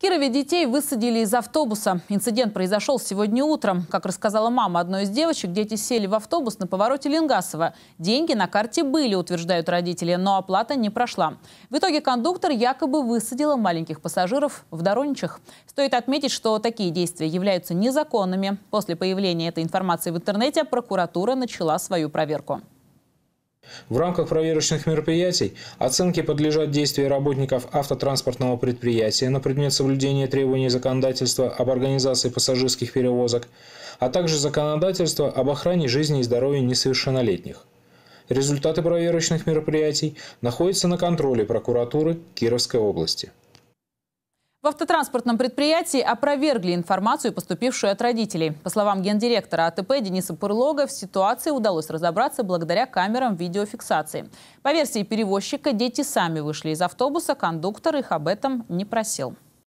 Кирове детей высадили из автобуса. Инцидент произошел сегодня утром. Как рассказала мама одной из девочек, дети сели в автобус на повороте Ленгасова. Деньги на карте были, утверждают родители, но оплата не прошла. В итоге кондуктор якобы высадила маленьких пассажиров в Дороничах. Стоит отметить, что такие действия являются незаконными. После появления этой информации в интернете прокуратура начала свою проверку. В рамках проверочных мероприятий оценки подлежат действия работников автотранспортного предприятия на предмет соблюдения требований законодательства об организации пассажирских перевозок, а также законодательства об охране жизни и здоровья несовершеннолетних. Результаты проверочных мероприятий находятся на контроле прокуратуры Кировской области. В автотранспортном предприятии опровергли информацию, поступившую от родителей. По словам гендиректора АТП Дениса Пырлога, в ситуации удалось разобраться благодаря камерам видеофиксации. По версии перевозчика, дети сами вышли из автобуса, кондуктор их об этом не просил.